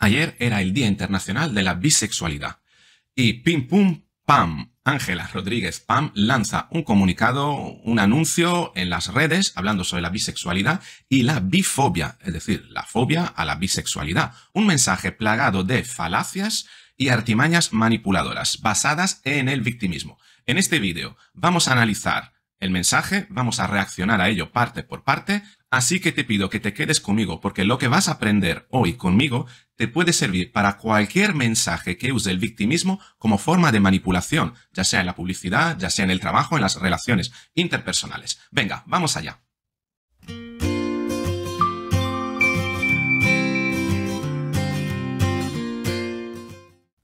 Ayer era el Día Internacional de la Bisexualidad. Y pim pum pam, Ángela Rodríguez Pam lanza un comunicado, un anuncio en las redes hablando sobre la bisexualidad y la bifobia, es decir, la fobia a la bisexualidad. Un mensaje plagado de falacias y artimañas manipuladoras basadas en el victimismo. En este vídeo vamos a analizar el mensaje, vamos a reaccionar a ello parte por parte, así que te pido que te quedes conmigo porque lo que vas a aprender hoy conmigo te puede servir para cualquier mensaje que use el victimismo como forma de manipulación, ya sea en la publicidad, ya sea en el trabajo, en las relaciones interpersonales. Venga, vamos allá.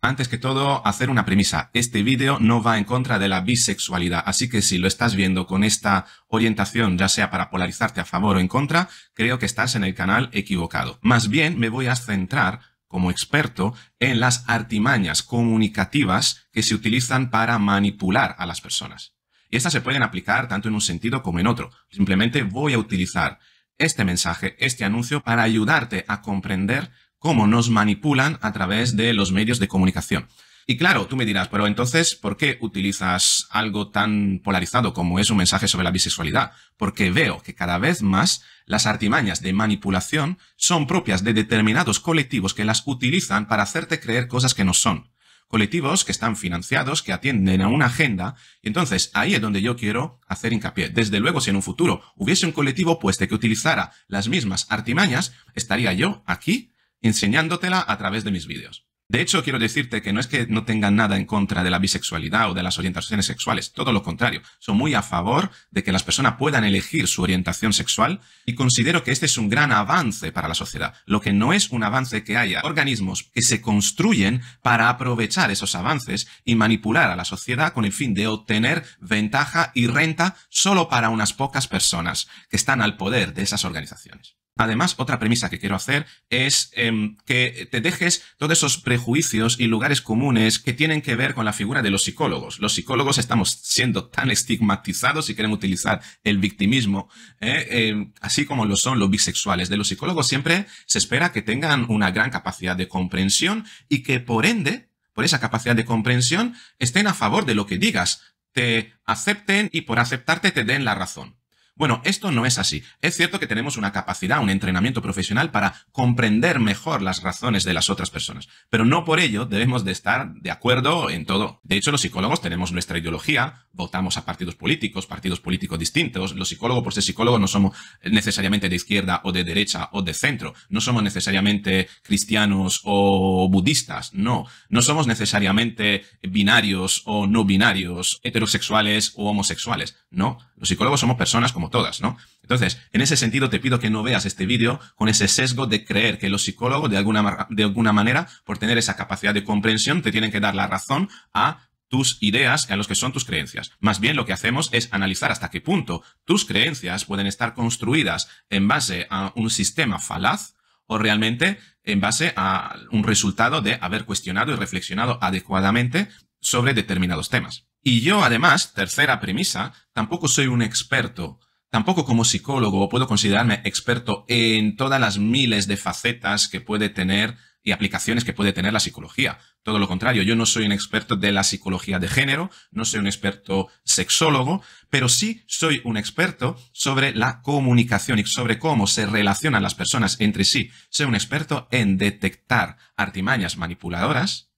Antes que todo, hacer una premisa. Este vídeo no va en contra de la bisexualidad, así que si lo estás viendo con esta orientación, ya sea para polarizarte a favor o en contra, creo que estás en el canal equivocado. Más bien me voy a centrar como experto en las artimañas comunicativas que se utilizan para manipular a las personas. Y estas se pueden aplicar tanto en un sentido como en otro. Simplemente voy a utilizar este mensaje, este anuncio, para ayudarte a comprender cómo nos manipulan a través de los medios de comunicación. Y claro, tú me dirás, pero entonces, ¿por qué utilizas algo tan polarizado como es un mensaje sobre la bisexualidad? Porque veo que cada vez más las artimañas de manipulación son propias de determinados colectivos que las utilizan para hacerte creer cosas que no son. Colectivos que están financiados, que atienden a una agenda, y entonces ahí es donde yo quiero hacer hincapié. Desde luego, si en un futuro hubiese un colectivo pueste que utilizara las mismas artimañas, estaría yo aquí enseñándotela a través de mis vídeos. De hecho, quiero decirte que no es que no tengan nada en contra de la bisexualidad o de las orientaciones sexuales, todo lo contrario, son muy a favor de que las personas puedan elegir su orientación sexual y considero que este es un gran avance para la sociedad, lo que no es un avance que haya organismos que se construyen para aprovechar esos avances y manipular a la sociedad con el fin de obtener ventaja y renta solo para unas pocas personas que están al poder de esas organizaciones. Además, otra premisa que quiero hacer es em, que te dejes todos esos prejuicios y lugares comunes que tienen que ver con la figura de los psicólogos. Los psicólogos estamos siendo tan estigmatizados y quieren utilizar el victimismo, ¿eh? em, así como lo son los bisexuales. De los psicólogos siempre se espera que tengan una gran capacidad de comprensión y que por ende, por esa capacidad de comprensión, estén a favor de lo que digas, te acepten y por aceptarte te den la razón. Bueno, esto no es así. Es cierto que tenemos una capacidad, un entrenamiento profesional para comprender mejor las razones de las otras personas, pero no por ello debemos de estar de acuerdo en todo. De hecho, los psicólogos tenemos nuestra ideología, votamos a partidos políticos, partidos políticos distintos, los psicólogos por ser psicólogos no somos necesariamente de izquierda o de derecha o de centro, no somos necesariamente cristianos o budistas, no, no somos necesariamente binarios o no binarios, heterosexuales o homosexuales, no, los psicólogos somos personas como todas, ¿no? Entonces, en ese sentido te pido que no veas este vídeo con ese sesgo de creer que los psicólogos de alguna, de alguna manera, por tener esa capacidad de comprensión, te tienen que dar la razón a tus ideas a los que son tus creencias. Más bien lo que hacemos es analizar hasta qué punto tus creencias pueden estar construidas en base a un sistema falaz o realmente en base a un resultado de haber cuestionado y reflexionado adecuadamente sobre determinados temas. Y yo además, tercera premisa, tampoco soy un experto Tampoco como psicólogo puedo considerarme experto en todas las miles de facetas que puede tener y aplicaciones que puede tener la psicología. Todo lo contrario, yo no soy un experto de la psicología de género, no soy un experto sexólogo, pero sí soy un experto sobre la comunicación y sobre cómo se relacionan las personas entre sí. Soy un experto en detectar artimañas manipuladoras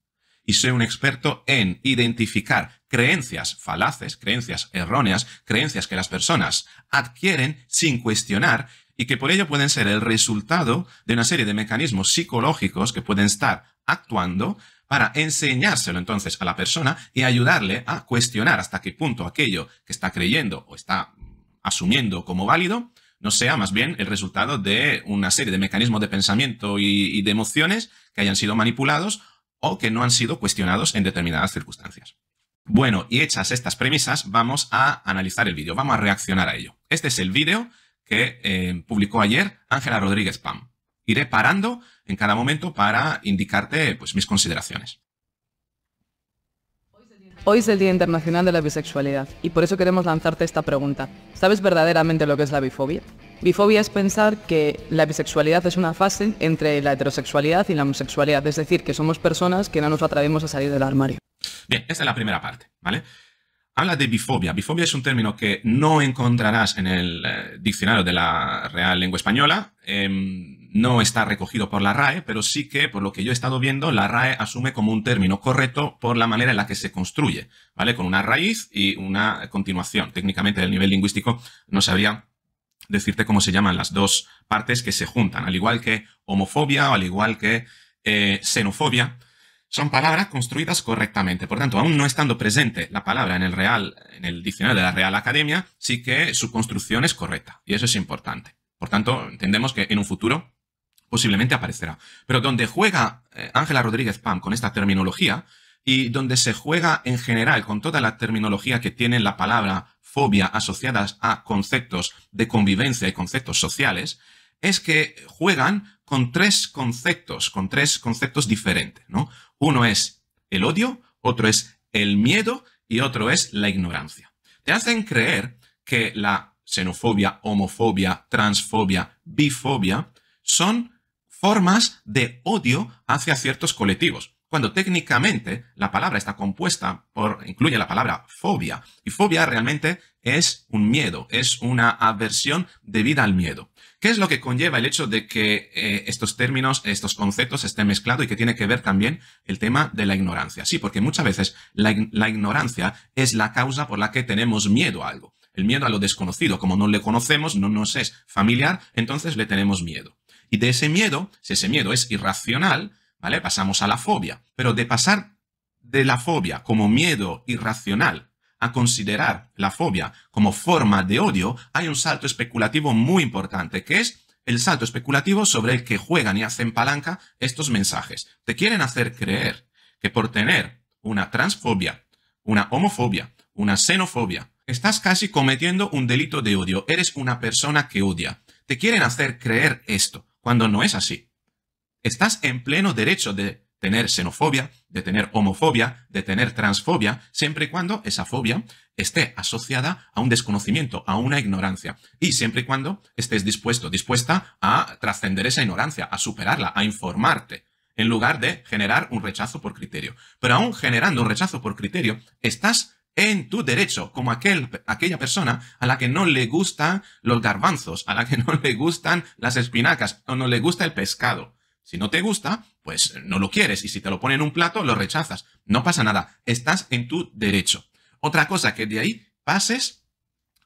y soy un experto en identificar creencias falaces, creencias erróneas, creencias que las personas adquieren sin cuestionar y que por ello pueden ser el resultado de una serie de mecanismos psicológicos que pueden estar actuando para enseñárselo entonces a la persona y ayudarle a cuestionar hasta qué punto aquello que está creyendo o está asumiendo como válido no sea más bien el resultado de una serie de mecanismos de pensamiento y, de emociones que hayan sido manipulados o que no han sido cuestionados en determinadas circunstancias. Bueno, y hechas estas premisas, vamos a analizar el vídeo, vamos a reaccionar a ello. Este es el vídeo que eh, publicó ayer Ángela Rodríguez Pam. Iré parando en cada momento para indicarte pues, mis consideraciones. Hoy es el Día Internacional de la Bisexualidad y por eso queremos lanzarte esta pregunta. ¿Sabes verdaderamente lo que es la bifobia? Bifobia es pensar que la bisexualidad es una fase entre la heterosexualidad y la homosexualidad, es decir, que somos personas que no nos atrevemos a salir del armario. Bien, esta es la primera parte, ¿vale? Habla de bifobia. Bifobia es un término que no encontrarás en el eh, diccionario de la Real Lengua Española. Em, no está recogido por la RAE, pero sí que, por lo que yo he estado viendo, la RAE asume como un término correcto por la manera en la que se construye, ¿vale? Con una raíz y una continuación. Técnicamente, el nivel lingüístico no sabría decirte cómo se llaman las dos partes que se juntan, al igual que homofobia o al igual que eh, xenofobia, son palabras construidas correctamente. Por tanto, aún no estando presente la palabra en el real, en el diccionario de la Real Academia, sí que su construcción es correcta. Y eso es importante. Por tanto, entendemos que en un futuro posiblemente aparecerá. Pero donde juega eh, Ángela Rodríguez Pam con esta terminología y donde se juega en general con toda la terminología que tiene la palabra fobia asociadas a conceptos de convivencia y conceptos sociales, es que juegan con tres conceptos, con tres conceptos diferentes, ¿no? Uno es el odio, otro es el miedo y otro es la ignorancia. Te hacen creer que la xenofobia, homofobia, transfobia, bifobia son formas de odio hacia ciertos colectivos cuando técnicamente la palabra está compuesta por, incluye la palabra fobia, y fobia realmente es un miedo, es una aversión debida al miedo. ¿Qué es lo que conlleva el hecho de que eh, estos términos, estos conceptos estén mezclados y que tiene que ver también el tema de la ignorancia? Sí, porque muchas veces la ignorancia es la causa por la que tenemos miedo a algo. El miedo a lo desconocido, como no le conocemos, no nos es familiar, entonces le tenemos miedo. Y de ese miedo, si ese miedo es irracional, Pasamos a la fobia. Pero de pasar de la fobia como miedo irracional a considerar la fobia como forma de odio, hay un salto especulativo muy importante, que es el salto especulativo sobre el que juegan y hacen palanca estos mensajes. Te quieren hacer creer que por tener una transfobia, una homofobia, una xenofobia, estás casi cometiendo un delito de odio, eres una persona que odia. Te quieren hacer creer esto, cuando no es así. Estás en pleno derecho de tener xenofobia, de tener homofobia, de tener transfobia, siempre y cuando esa fobia esté asociada a un desconocimiento, a una ignorancia. Y siempre y cuando estés dispuesto, dispuesta a trascender esa ignorancia, a superarla, a informarte, en lugar de generar un rechazo por criterio. Pero aún generando un rechazo por criterio, estás en tu derecho, como aquel, aquella persona a la que no le gustan los garbanzos, a la que no le gustan las espinacas, o no le gusta el pescado. Si no te gusta, pues no lo quieres y si te lo ponen en un plato, lo rechazas. No pasa nada, estás en tu derecho. Otra cosa que de ahí pases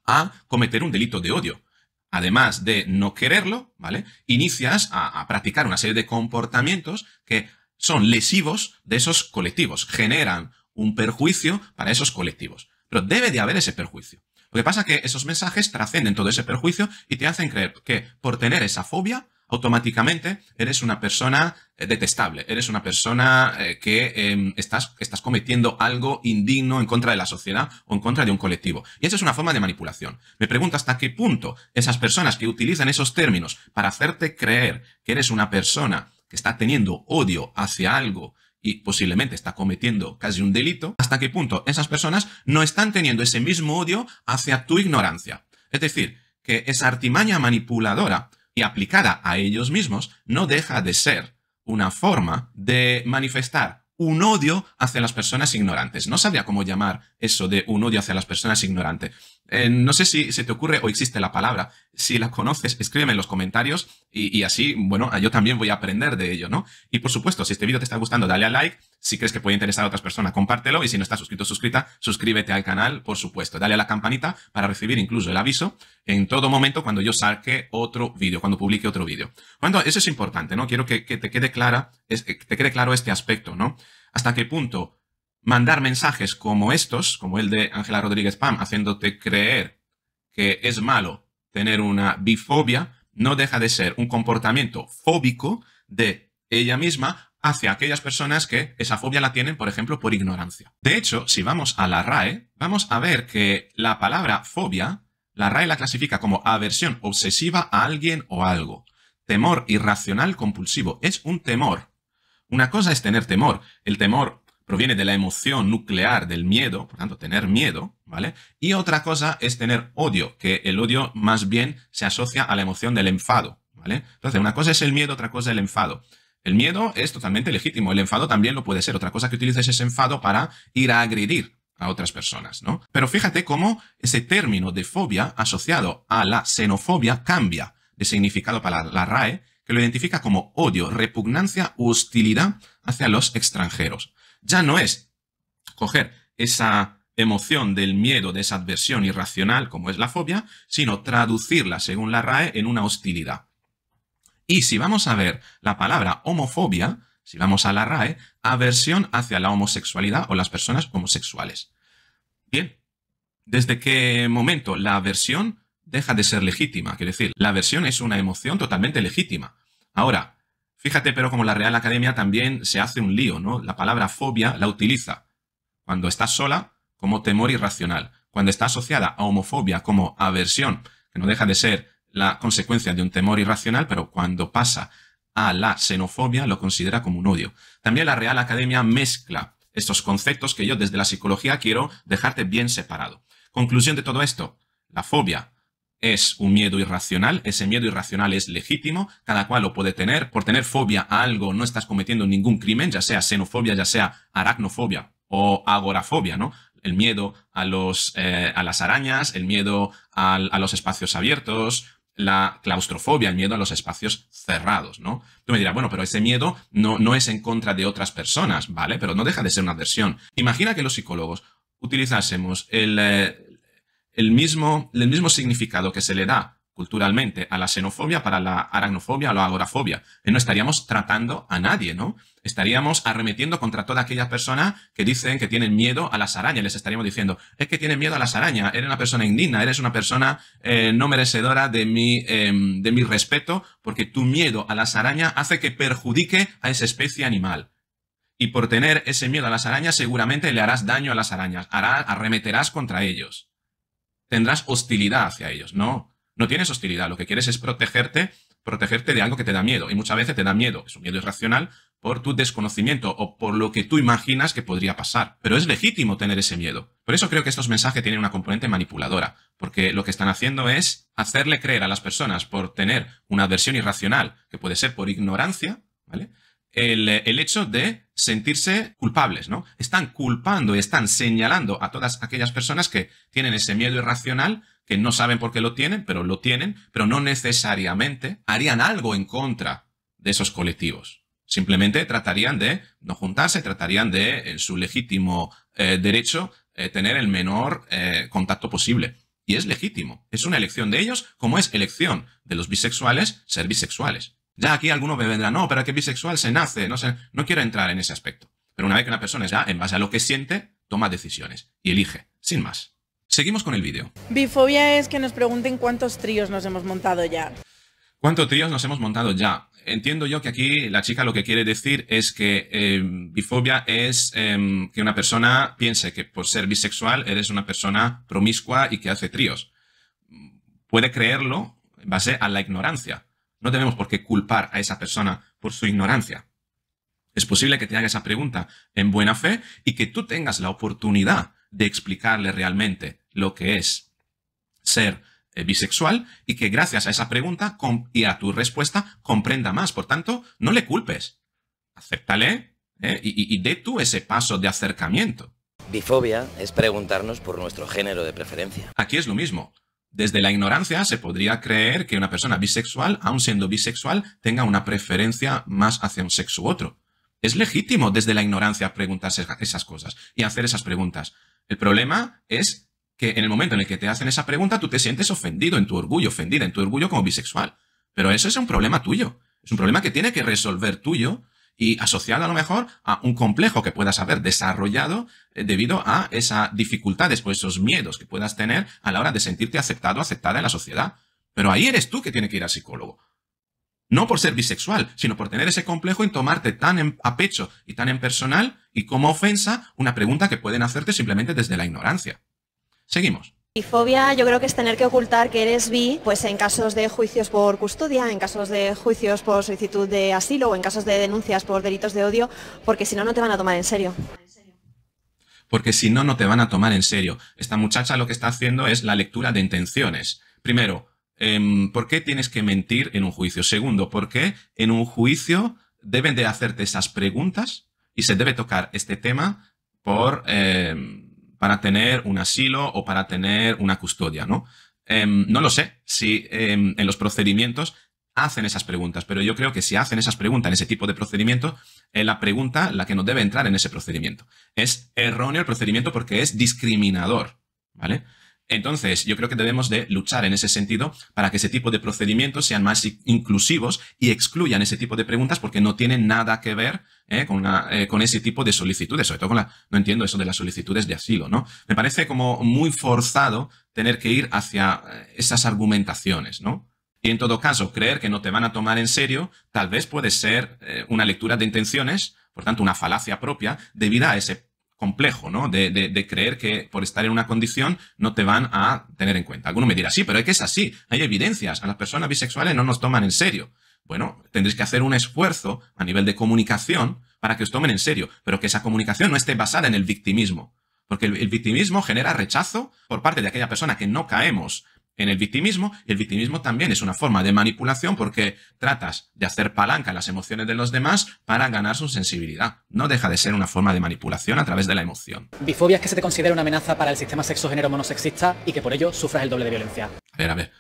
a cometer un delito de odio. Además de no quererlo, ¿vale? Inicias a, practicar una serie de comportamientos que son lesivos de esos colectivos, generan un perjuicio para esos colectivos. Pero debe de haber ese perjuicio. Lo que pasa es que esos mensajes trascenden todo ese perjuicio y te hacen creer que por tener esa fobia automáticamente eres una persona eh, detestable, eres una persona eh, que em, estás cometiendo algo indigno en contra de la sociedad o en contra de un colectivo. Y esa es una forma de manipulación. Me pregunto hasta qué punto esas personas que utilizan esos términos para hacerte creer que eres una persona que está teniendo odio hacia algo y posiblemente está cometiendo casi un delito, hasta qué punto esas personas no están teniendo ese mismo odio hacia tu ignorancia. Es decir, que esa artimaña manipuladora aplicada a ellos mismos, no deja de ser una forma de manifestar un odio hacia las personas ignorantes. No sabría cómo llamar eso de un odio hacia las personas ignorantes. Eh, no sé si se te ocurre o existe la palabra. Si la conoces, escríbeme en los comentarios y, y así, bueno, yo también voy a aprender de ello, ¿no? Y por supuesto, si este vídeo te está gustando, dale a like si crees que puede interesar a otras personas, compártelo y si no estás suscrito o suscrita, suscríbete al canal, por supuesto. Dale a la campanita para recibir incluso el aviso en todo momento cuando yo saque otro vídeo, cuando publique otro vídeo. Cuando, eso es importante, ¿no? Quiero que, te, quede clara, es, eh, que te quede claro este aspecto, ¿no? Hasta qué punto mandar mensajes como estos, como el de Ángela Rodríguez Pam, haciéndote creer que es malo tener una bifobia, no deja de ser un comportamiento fóbico de ella misma hacia aquellas personas que esa fobia la tienen, por ejemplo, por ignorancia. De hecho, si vamos a la RAE, vamos a ver que la palabra fobia, la RAE la clasifica como aversión obsesiva a alguien o algo. Temor irracional compulsivo. Es un temor. Una cosa es tener temor. El temor proviene de la emoción nuclear del miedo, por tanto, tener miedo, ¿vale? Y otra cosa es tener odio, que el odio más bien se asocia a la emoción del enfado, ¿vale? Entonces, una cosa es el miedo, otra cosa es el enfado. El miedo es totalmente legítimo, el enfado también lo puede ser. Otra cosa que utiliza es ese enfado para ir a agredir a otras personas, ¿no? Pero fíjate cómo ese término de fobia asociado a la xenofobia cambia de significado para la RAE, que lo identifica como odio, repugnancia hostilidad hacia los extranjeros. Ya no es coger esa emoción del miedo, de esa adversión irracional como es la fobia, sino traducirla, según la RAE, en una hostilidad. Y si vamos a ver la palabra homofobia, si vamos a la RAE, aversión hacia la homosexualidad o las personas homosexuales. Bien, ¿desde qué momento la aversión deja de ser legítima? Quiero decir, la aversión es una emoción totalmente legítima. Ahora, fíjate pero como la Real Academia también se hace un lío, ¿no? La palabra fobia la utiliza cuando está sola como temor irracional, cuando está asociada a homofobia como aversión, que no deja de ser la consecuencia de un temor irracional, pero cuando pasa a la xenofobia lo considera como un odio. También la Real Academia mezcla estos conceptos que yo desde la psicología quiero dejarte bien separado. Conclusión de todo esto, la fobia es un miedo irracional, ese miedo irracional es legítimo, cada cual lo puede tener, por tener fobia a algo no estás cometiendo ningún crimen, ya sea xenofobia, ya sea aracnofobia o agorafobia, ¿no? El miedo a, los, eh, a las arañas, el miedo a los espacios abiertos, la claustrofobia, el miedo a los espacios cerrados, ¿no? Tú me dirás, bueno, pero ese miedo no, no es en contra de otras personas, ¿vale? Pero no deja de ser una adversión. Imagina que los psicólogos utilizásemos el, eh, el, mismo, el mismo significado que se le da culturalmente a la xenofobia para la aracnofobia o la agorafobia. No estaríamos tratando a nadie, ¿no? Estaríamos arremetiendo contra toda aquella persona que dicen que tienen miedo a las arañas. Les estaríamos diciendo, es que tienen miedo a las arañas, eres una persona indigna, eres una persona eh, no merecedora de mi, em, de mi respeto, porque tu miedo a las arañas hace que perjudique a esa especie animal. Y por tener ese miedo a las arañas, seguramente le harás daño a las arañas, arremeterás contra ellos. Tendrás hostilidad hacia ellos. No, no tienes hostilidad, lo que quieres es protegerte, protegerte de algo que te da miedo. Y muchas veces te da miedo, es un miedo irracional, por tu desconocimiento o por lo que tú imaginas que podría pasar. Pero es legítimo tener ese miedo. Por eso creo que estos mensajes tienen una componente manipuladora, porque lo que están haciendo es hacerle creer a las personas por tener una aversión irracional, que puede ser por ignorancia, ¿vale? El, hecho de sentirse culpables, ¿no? Están culpando y están señalando a todas aquellas personas que tienen ese miedo irracional que no saben por qué lo tienen, pero lo tienen, pero no necesariamente harían algo en contra de esos colectivos. Simplemente tratarían de no juntarse, tratarían de, en su legítimo eh, derecho, eh, tener el menor eh, contacto posible. Y es legítimo, es una elección de ellos, como es elección de los bisexuales ser bisexuales. Ya aquí alguno me vendrá, no, pero que bisexual se nace, no sé, no quiero entrar en ese aspecto. Pero una vez que una persona ya, en base a lo que siente, toma decisiones y elige, sin más. Seguimos con el vídeo. Bifobia es que nos pregunten cuántos tríos nos hemos montado ya. ¿Cuántos tríos nos hemos montado ya? Entiendo yo que aquí la chica lo que quiere decir es que em, bifobia es em, que una persona piense que por ser bisexual eres una persona promiscua y que hace tríos. Puede creerlo en base a la ignorancia. No tenemos por qué culpar a esa persona por su ignorancia. Es posible que te haga esa pregunta en buena fe y que tú tengas la oportunidad de explicarle realmente lo que es ser eh, bisexual y que gracias a esa pregunta y a tu respuesta comprenda más. Por tanto, no le culpes. Acéptale eh, y, dé tú ese paso de acercamiento. Bifobia es preguntarnos por nuestro género de preferencia. Aquí es lo mismo. Desde la ignorancia se podría creer que una persona bisexual, aun siendo bisexual, tenga una preferencia más hacia un sexo u otro. Es legítimo desde la ignorancia preguntarse esas cosas y hacer esas preguntas. El problema es que en el momento en el que te hacen esa pregunta, tú te sientes ofendido en tu orgullo, ofendida en tu orgullo como bisexual. Pero eso es un problema tuyo. Es un problema que tiene que resolver tuyo y asociado a lo mejor a un complejo que puedas haber desarrollado eh, debido a esas dificultades o esos miedos que puedas tener a la hora de sentirte aceptado, o aceptada en la sociedad. Pero ahí eres tú que tiene que ir al psicólogo. No por ser bisexual, sino por tener ese complejo en tomarte tan a pecho y tan en personal y como ofensa una pregunta que pueden hacerte simplemente desde la ignorancia. Seguimos. Y fobia yo creo que es tener que ocultar que eres bi, pues en casos de juicios por custodia, en casos de juicios por solicitud de asilo o en casos de denuncias por delitos de odio, porque si no, no te van a tomar en serio. Porque si no, no te van a tomar en serio. Esta muchacha lo que está haciendo es la lectura de intenciones. Primero, em, ¿por qué tienes que mentir en un juicio? Segundo, ¿por qué en un juicio deben de hacerte esas preguntas y se debe tocar este tema por... Em, para tener un asilo o para tener una custodia, ¿no? Em, no lo sé si em, en los procedimientos hacen esas preguntas, pero yo creo que si hacen esas preguntas en ese tipo de procedimiento, eh, la pregunta, la que no debe entrar en ese procedimiento. Es erróneo el procedimiento porque es discriminador, ¿vale? Entonces, yo creo que debemos de luchar en ese sentido para que ese tipo de procedimientos sean más inclusivos y excluyan ese tipo de preguntas porque no tienen nada que ver eh, eh, con, ese tipo de solicitudes, sobre todo con la, no entiendo eso de las solicitudes de asilo, ¿no? Me parece como muy forzado tener que ir hacia eh, esas argumentaciones, ¿no? Y en todo caso, creer que no te van a tomar en serio tal vez puede ser una lectura de intenciones, por tanto, una falacia propia, debida a ese complejo, ¿no? De, creer que por estar en una condición no te van a tener en cuenta. Alguno me dirá, sí, pero es que es así, hay evidencias, a las personas bisexuales no nos toman en serio. Bueno, tendréis que hacer un esfuerzo a nivel de comunicación para que os tomen en serio, pero que esa comunicación no esté basada en el victimismo. Porque el, el victimismo genera rechazo por parte de aquella persona que no caemos en el victimismo. el victimismo también es una forma de manipulación porque tratas de hacer palanca las emociones de los demás para ganar su sensibilidad. No deja de ser una forma de manipulación a través de la emoción. Bifobia es que se te considera una amenaza para el sistema sexo-género monosexista y que por ello sufras el doble de violencia. A ver, a ver.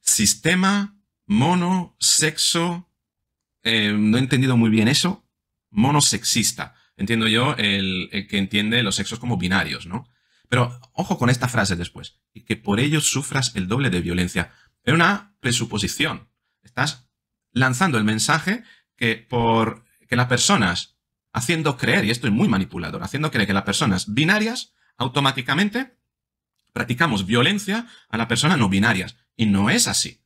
Sistema, mono, sexo. Eh, no he entendido muy bien eso. Monosexista. Entiendo yo el que entiende los sexos como binarios, ¿no? Pero ojo con esta frase después, y que por ello sufras el doble de violencia. Es una presuposición. Estás lanzando el mensaje que por que las personas haciendo creer, y esto es muy manipulador, haciendo creer que las personas binarias automáticamente practicamos violencia a las personas no binarias. Y no es así.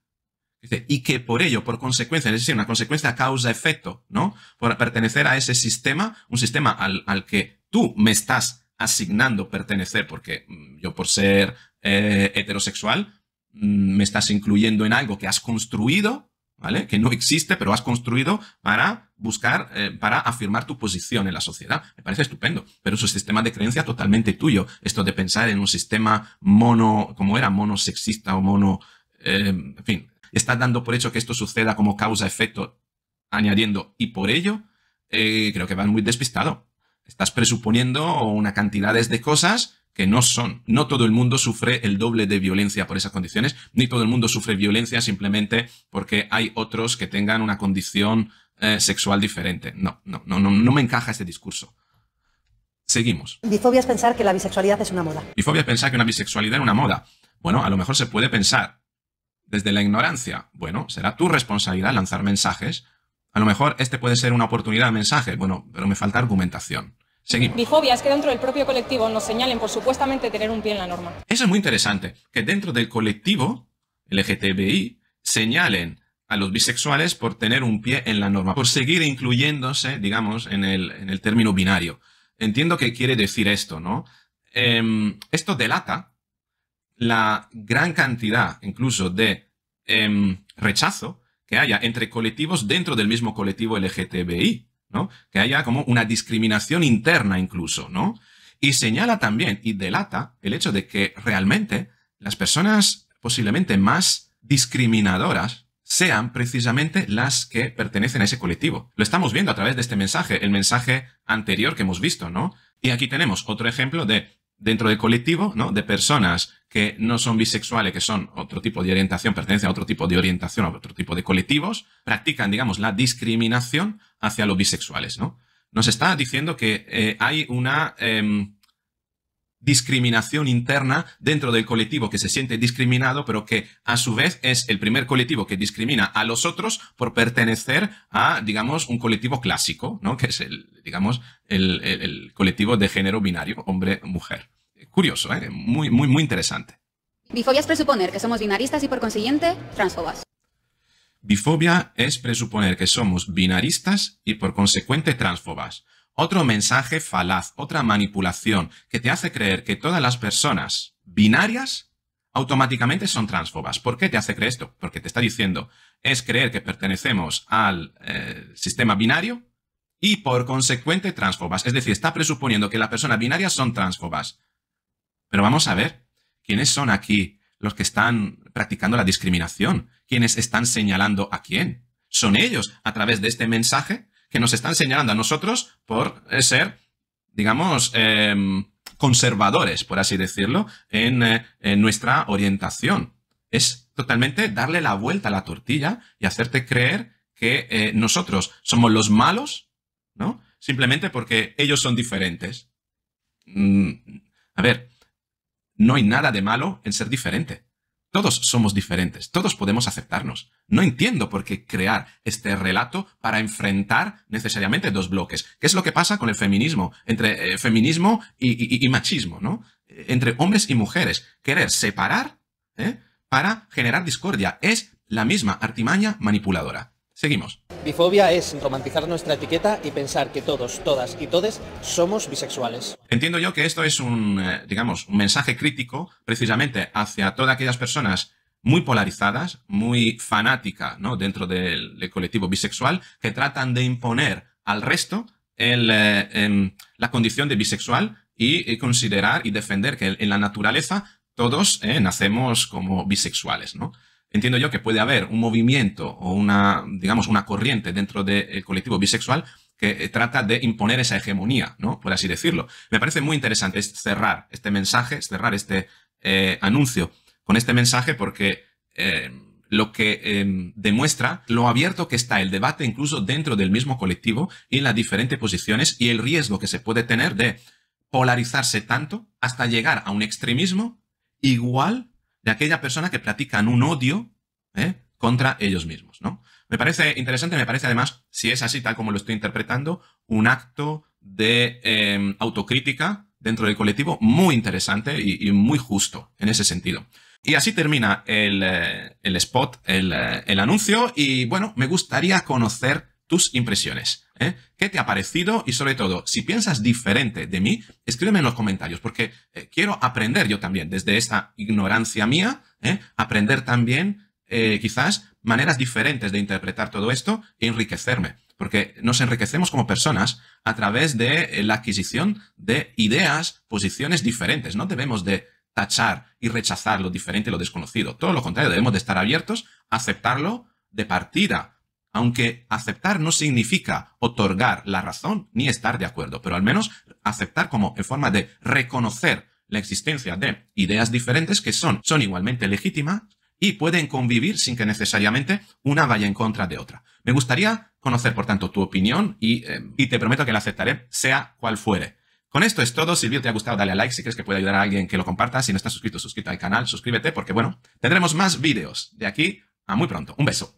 y que por ello, por consecuencia, es decir, una consecuencia causa-efecto, ¿no? Por pertenecer a ese sistema, un sistema al, al que tú me estás asignando pertenecer, porque mm, yo por ser eh, heterosexual mm, me estás incluyendo en algo que has construido, ¿vale? Que no existe, pero has construido para buscar, eh, para afirmar tu posición en la sociedad. Me parece estupendo, pero es un sistema de creencia totalmente tuyo. Esto de pensar en un sistema mono, como era, monosexista o mono, eh, en fin, estás dando por hecho que esto suceda como causa-efecto, añadiendo y por ello, creo que van muy despistado. Estás presuponiendo una cantidad de cosas que no son. No todo el mundo sufre el doble de violencia por esas condiciones, ni todo el mundo sufre violencia simplemente porque hay otros que tengan una condición eh, sexual diferente. No, no, no, no, me encaja este discurso. Seguimos. Bifobia es pensar que la bisexualidad es una moda. Bifobia es pensar que una bisexualidad es una moda. Bueno, a lo mejor se puede pensar desde la ignorancia. Bueno, será tu responsabilidad lanzar mensajes a lo mejor este puede ser una oportunidad de mensaje, bueno, pero me falta argumentación. Seguimos. es que dentro del propio colectivo nos señalen por supuestamente tener un pie en la norma. Eso es muy interesante, que dentro del colectivo LGTBI señalen a los bisexuales por tener un pie en la norma, por seguir incluyéndose, digamos, en el, término binario. Entiendo que quiere decir esto, ¿no? Em, esto delata la gran cantidad incluso de em, rechazo haya entre colectivos dentro del mismo colectivo LGTBI, ¿no? Que haya como una discriminación interna incluso, ¿no? Y señala también y delata el hecho de que realmente las personas posiblemente más discriminadoras sean precisamente las que pertenecen a ese colectivo. Lo estamos viendo a través de este mensaje, el mensaje anterior que hemos visto, ¿no? Y aquí tenemos otro ejemplo de dentro del colectivo, ¿no? De personas que no son bisexuales, que son otro tipo de orientación, pertenecen a otro tipo de orientación, a otro tipo de colectivos, practican, digamos, la discriminación hacia los bisexuales, ¿no? Nos está diciendo que eh, hay una em, discriminación interna dentro del colectivo que se siente discriminado, pero que a su vez es el primer colectivo que discrimina a los otros por pertenecer a, digamos, un colectivo clásico, ¿no? Que es el, digamos, el colectivo de género binario, hombre-mujer. Curioso, ¿eh? Muy, muy, muy interesante. Bifobia es presuponer que somos binaristas y por consiguiente transfobas. Bifobia es presuponer que somos binaristas y por consecuente transfobas. Otro mensaje falaz, otra manipulación que te hace creer que todas las personas binarias automáticamente son transfobas. ¿Por qué te hace creer esto? Porque te está diciendo, es creer que pertenecemos al eh, sistema binario y por consecuente transfobas. Es decir, está presuponiendo que las personas binarias son transfobas. Pero vamos a ver, ¿quiénes son aquí los que están practicando la discriminación? ¿Quiénes están señalando a quién? Son ellos, a través de este mensaje, que nos están señalando a nosotros por eh, ser, digamos, em, conservadores, por así decirlo, eh, en, nuestra orientación. Es totalmente darle la vuelta a la tortilla y hacerte creer que eh, nosotros somos los malos, ¿no? Simplemente porque ellos son diferentes. Mm, no hay nada de malo en ser diferente. Todos somos diferentes, todos podemos aceptarnos. No entiendo por qué crear este relato para enfrentar necesariamente dos bloques. ¿Qué es lo que pasa con el feminismo? Entre eh, feminismo y, machismo, ¿no? Eh, entre hombres y mujeres. Querer separar ¿eh? para generar discordia. Es la misma artimaña manipuladora. Seguimos. Bifobia es romantizar nuestra etiqueta y pensar que todos, todas y todes somos bisexuales. Entiendo yo que esto es un, eh, digamos, un mensaje crítico precisamente hacia todas aquellas personas muy polarizadas, muy fanáticas ¿no? dentro del, colectivo bisexual, que tratan de imponer al resto eh, em, la condición de bisexual y, considerar y defender que en la naturaleza todos eh, nacemos como bisexuales. ¿no? entiendo yo que puede haber un movimiento o una, digamos, una corriente dentro del colectivo bisexual que eh, trata de imponer esa hegemonía, ¿no? Por así decirlo. Me parece muy interesante cerrar este mensaje, cerrar este eh, anuncio con este mensaje porque eh, lo que em, demuestra lo abierto que está el debate incluso dentro del mismo colectivo y las diferentes posiciones y el riesgo que se puede tener de polarizarse tanto hasta llegar a un extremismo igual de aquella persona que practican un odio ¿eh? contra ellos mismos, ¿no? Me parece interesante, me parece además, si es así tal como lo estoy interpretando, un acto de em, autocrítica dentro del colectivo muy interesante y, muy justo en ese sentido. Y así termina el, eh, spot, el, eh, el anuncio, y bueno, me gustaría conocer tus impresiones. ¿eh? ¿Qué te ha parecido? Y sobre todo, si piensas diferente de mí, escríbeme en los comentarios, porque eh, quiero aprender yo también, desde esta ignorancia mía, ¿eh? aprender también quizás maneras diferentes de interpretar todo esto e enriquecerme, porque nos enriquecemos como personas a través de la adquisición de ideas, posiciones diferentes. No debemos de tachar y rechazar lo diferente y lo desconocido. Todo lo contrario, debemos de estar abiertos aceptarlo de partida aunque aceptar no significa otorgar la razón ni estar de acuerdo, pero al menos aceptar como en forma de reconocer la existencia de ideas diferentes que son, son igualmente legítimas y pueden convivir sin que necesariamente una vaya en contra de otra. Me gustaría conocer, por tanto, tu opinión y, eh, y te prometo que la aceptaré, sea cual fuere. Con esto es todo. Si el vídeo te ha gustado, dale a like. Si crees que puede ayudar a alguien que lo compartas. Si no estás suscrito, suscríbete al canal, suscríbete, porque bueno, tendremos más vídeos de aquí a muy pronto. Un beso.